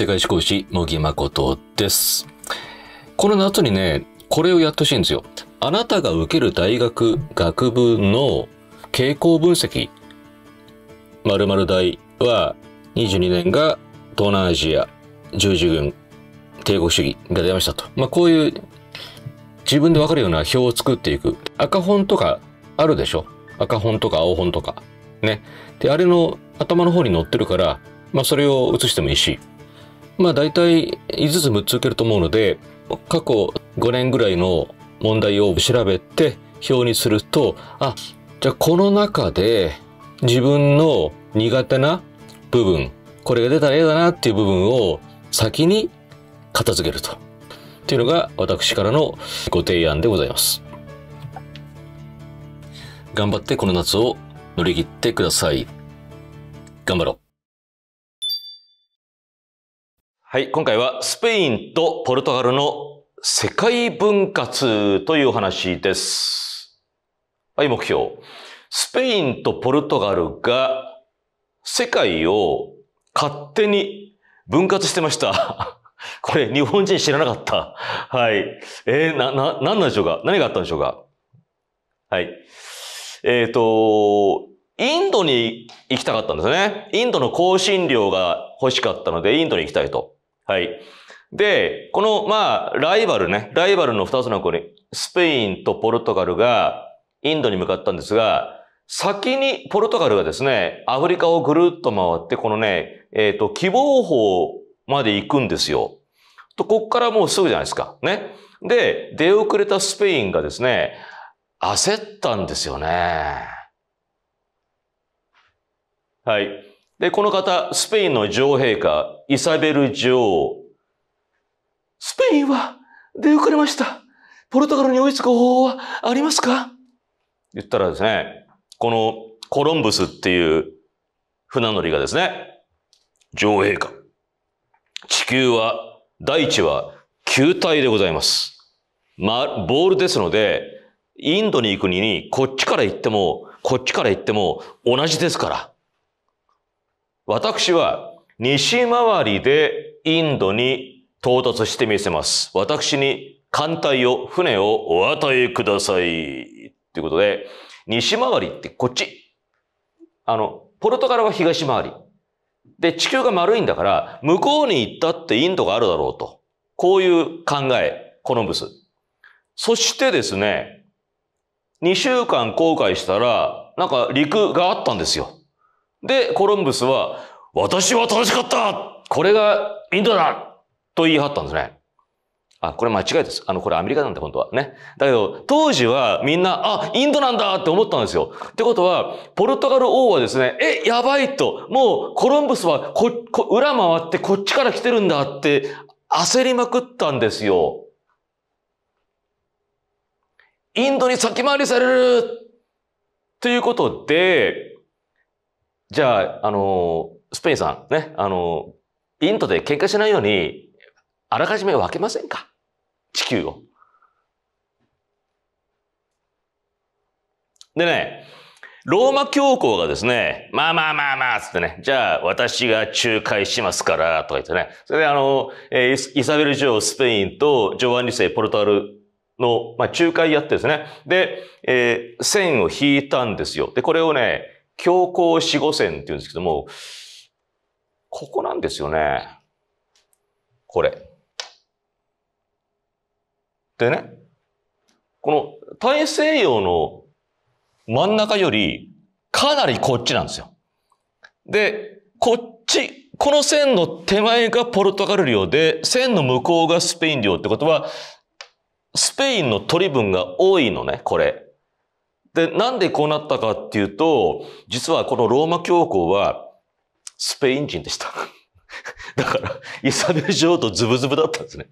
世界志向師、野木誠です。この夏にね、これをやってほしいんですよ。あなたが受ける大学、学部の傾向分析。まる大は、22年が東南アジア、十字軍、帝国主義が出ましたと。まあ、こういう自分でわかるような表を作っていく。赤本とかあるでしょ赤本とか青本とか。ね。で、あれの頭の方に載ってるから、まあ、それを写してもいいし。まあ大体5つ6つ受けると思うので、過去5年ぐらいの問題を調べて表にすると、あ、じゃあこの中で自分の苦手な部分、これが出たら嫌だなっていう部分を先に片付けると。っていうのが私からのご提案でございます。頑張ってこの夏を乗り切ってください。頑張ろう。はい、今回はスペインとポルトガルの世界分割というお話です。はい、目標。スペインとポルトガルが世界を勝手に分割してました。これ、日本人知らなかった。はい。えー、な、な、なんなんでしょうか何があったんでしょうかはい。えっ、ー、と、インドに行きたかったんですね。インドの香辛料が欲しかったので、インドに行きたいと。はい。で、この、まあ、ライバルね、ライバルの2つの国、スペインとポルトガルがインドに向かったんですが、先にポルトガルがですね、アフリカをぐるっと回って、このね、えっ、ー、と、希望法まで行くんですよ。と、こっからもうすぐじゃないですか。ね。で、出遅れたスペインがですね、焦ったんですよね。はい。で、この方、スペインの女王陛下、イサベル女王。スペインは出遅れました。ポルトガルに追いつく方法はありますか言ったらですね、このコロンブスっていう船乗りがですね、女王陛下。地球は、大地は球体でございます。ま、ボールですので、インドに行くにこっちから行っても、こっちから行っても同じですから。私は西回りでインドに到達してみせます。私に艦隊を、船をお与えください。ということで、西回りってこっち。あの、ポルトガルは東回り。で、地球が丸いんだから、向こうに行ったってインドがあるだろうと。こういう考え、コロンブス。そしてですね、2週間航海したら、なんか陸があったんですよ。で、コロンブスは、私は正しかったこれがインドだと言い張ったんですね。あ、これ間違いです。あの、これアメリカなんだ、本当は。ね。だけど、当時はみんな、あ、インドなんだって思ったんですよ。ってことは、ポルトガル王はですね、え、やばいと、もうコロンブスはこ、こ、裏回ってこっちから来てるんだって焦りまくったんですよ。インドに先回りされるということで、じゃあ、あの、スペインさん、ね、あの、インドで喧嘩しないように、あらかじめ分けませんか地球を。でね、ローマ教皇がですね、まあまあまあまあ、つってね、じゃあ私が仲介しますから、とか言ってね。それであの、えー、イサベル女王スペインとジョアン・リ世ポルトガルの、まあ、仲介やってですね。で、えー、線を引いたんですよ。で、これをね、強行四五線っていうんですけども、ここなんですよね。これ。でね、この大西洋の真ん中よりかなりこっちなんですよ。で、こっち、この線の手前がポルトガル領で、線の向こうがスペイン領ってことは、スペインの取り分が多いのね、これ。で、なんでこうなったかっていうと、実はこのローマ教皇はスペイン人でした。だから、イサベル女王とズブズブだったんですね。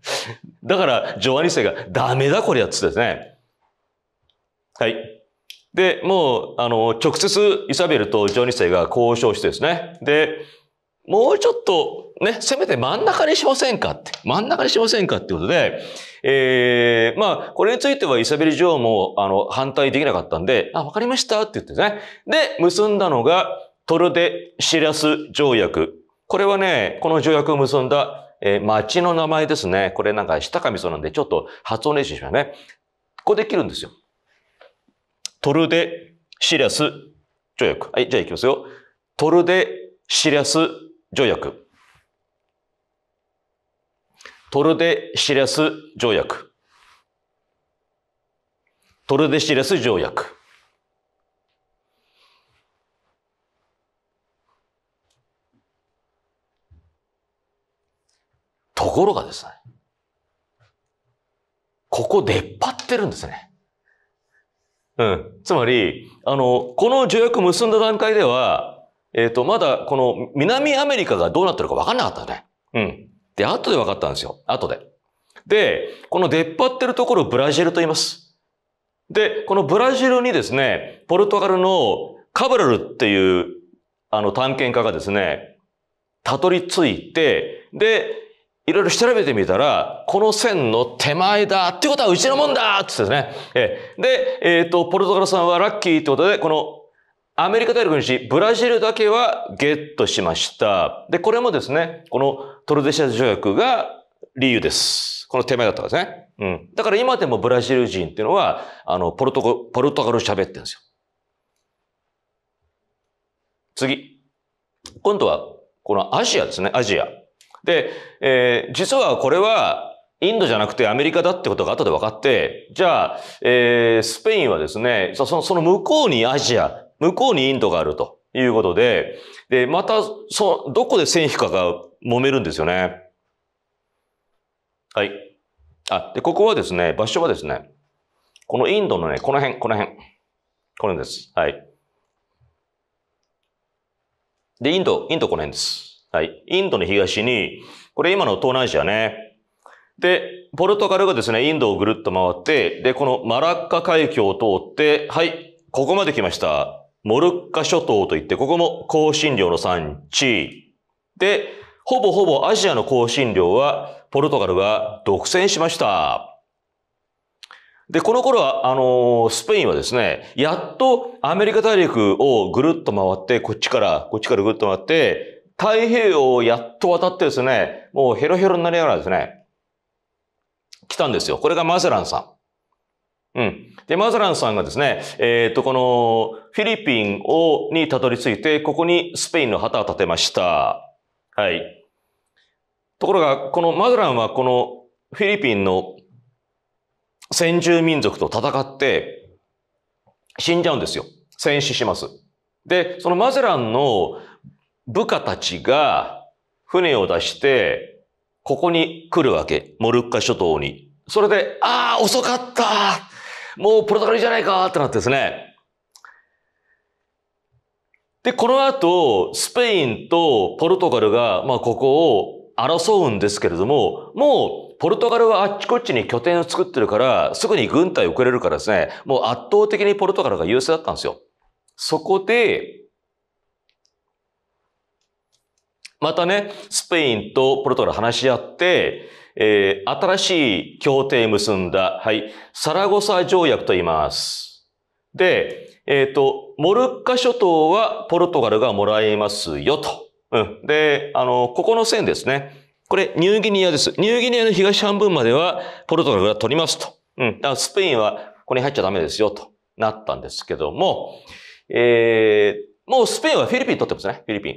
だから、ジョアニ世がダメだこれやっつってですね。はい。で、もう、あの、直接イサベルとジョアニ世が交渉してですね。で、もうちょっとね、せめて真ん中にしませんかって、真ん中にしませんかってことで、ええー、まあ、これについてはイサベル女王も、あの、反対できなかったんで、あ、わかりましたって言ってね。で、結んだのが、トルデ・シラス条約。これはね、この条約を結んだ、えー、町の名前ですね。これなんか、下みそうなんで、ちょっと発音練習しますね。ここできるんですよ。トルデ・シラス条約。はい、じゃあいきますよ。トルデ・シラス条約。トルデシレス条約。トルデシレス条約。ところがですね、ここ出っ張ってるんですね。うん。つまり、あの、この条約結んだ段階では、えっ、ー、と、まだこの南アメリカがどうなってるか分かんなかったね。うん。で、後で分かったんですよ。後で。で、この出っ張ってるところをブラジルと言います。で、このブラジルにですね、ポルトガルのカブラルっていう、あの探検家がですね、たどり着いて、で、いろいろ調べてみたら、この線の手前だってことはうちのもんだっつってね。で、えっ、ー、と、ポルトガルさんはラッキーってことで、このアメリカ大陸の西、ブラジルだけはゲットしました。で、これもですね、このトルデシア条約が理由です。この手前だったんですね。うん。だから今でもブラジル人っていうのは、あの、ポルトガル、ポルトガル喋ってるんですよ。次。今度は、このアジアですね、アジア。で、えー、実はこれは、インドじゃなくてアメリカだってことが後で分かって、じゃあ、えー、スペインはですね、その、その向こうにアジア、向こうにインドがあるということで、で、また、そ、どこで線引かが揉めるんですよね。はい。あ、で、ここはですね、場所はですね、このインドのね、この辺、この辺。この辺です。はい。で、インド、インドこの辺です。はい。インドの東に、これ今の東南アジアね。で、ポルトガルがですね、インドをぐるっと回って、で、このマラッカ海峡を通って、はい、ここまで来ました。モルッカ諸島といって、ここも香辛料の産地。で、ほぼほぼアジアの香辛料は、ポルトガルが独占しました。で、この頃は、あのー、スペインはですね、やっとアメリカ大陸をぐるっと回って、こっちから、こっちからぐるっと回って、太平洋をやっと渡ってですね、もうヘロヘロになりながらですね、来たんですよ。これがマゼランさん。うん。で、マザランさんがですね、えっ、ー、と、この、フィリピンを、にたどり着いて、ここにスペインの旗を立てました。はい。ところが、このマザランは、この、フィリピンの先住民族と戦って、死んじゃうんですよ。戦死します。で、そのマゼランの部下たちが船を出して、ここに来るわけ。モルッカ諸島に。それで、ああ、遅かったもうポルトガルじゃないかってなってですね。で、この後、スペインとポルトガルが、まあ、ここを争うんですけれども、もう、ポルトガルはあっちこっちに拠点を作ってるから、すぐに軍隊を送れるからですね、もう圧倒的にポルトガルが優勢だったんですよ。そこで、またね、スペインとポルトガル話し合って、えー、新しい協定結んだ、はい、サラゴサ条約と言います。で、えっ、ー、と、モルッカ諸島はポルトガルがもらえますよと。うん。で、あの、ここの線ですね。これ、ニューギニアです。ニューギニアの東半分まではポルトガルが取りますと。うん。だからスペインはここに入っちゃダメですよとなったんですけども、えー、もうスペインはフィリピン取ってますね。フィリピン。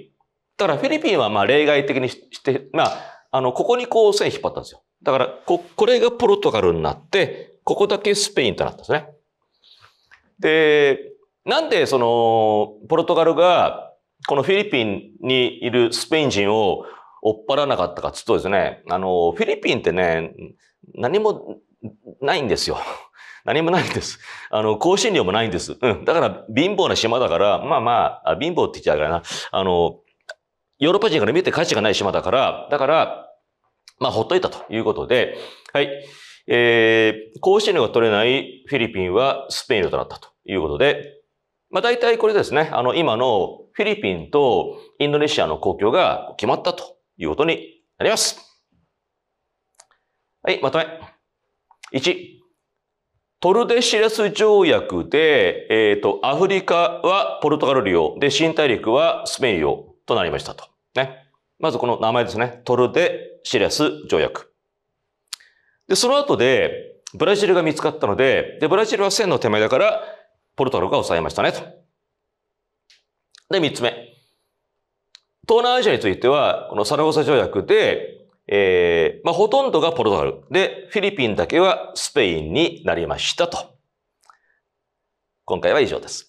だからフィリピンはまあ例外的にして、まあ、あの、ここにこう線引っ張ったんですよ。だから、こ、これがポルトガルになって、ここだけスペインとなったんですね。で、なんでその、ポルトガルが、このフィリピンにいるスペイン人を追っ払わなかったかっつうとですね、あの、フィリピンってね、何もないんですよ。何もないんです。あの、香辛料もないんです。うん。だから、貧乏な島だから、まあまあ、あ貧乏って言っちゃうからな。あの、ヨーロッパ人から見て価値がない島だから、だから、まあ、ほっといたということで、はい。えー、甲子園が取れないフィリピンはスペインとなったということで、まあ、大体これですね、あの、今のフィリピンとインドネシアの国境が決まったということになります。はい、まとめ。1、トルデシレス条約で、えっ、ー、と、アフリカはポルトガル領、で、新大陸はスペイン領。となりましたと。ね。まずこの名前ですね。トルデシリス条約。で、その後で、ブラジルが見つかったので、で、ブラジルは線の手前だから、ポルトガルが抑えましたね、と。で、三つ目。東南アジアについては、このサラゴサ条約で、えー、まあ、ほとんどがポルトガル。で、フィリピンだけはスペインになりましたと。今回は以上です。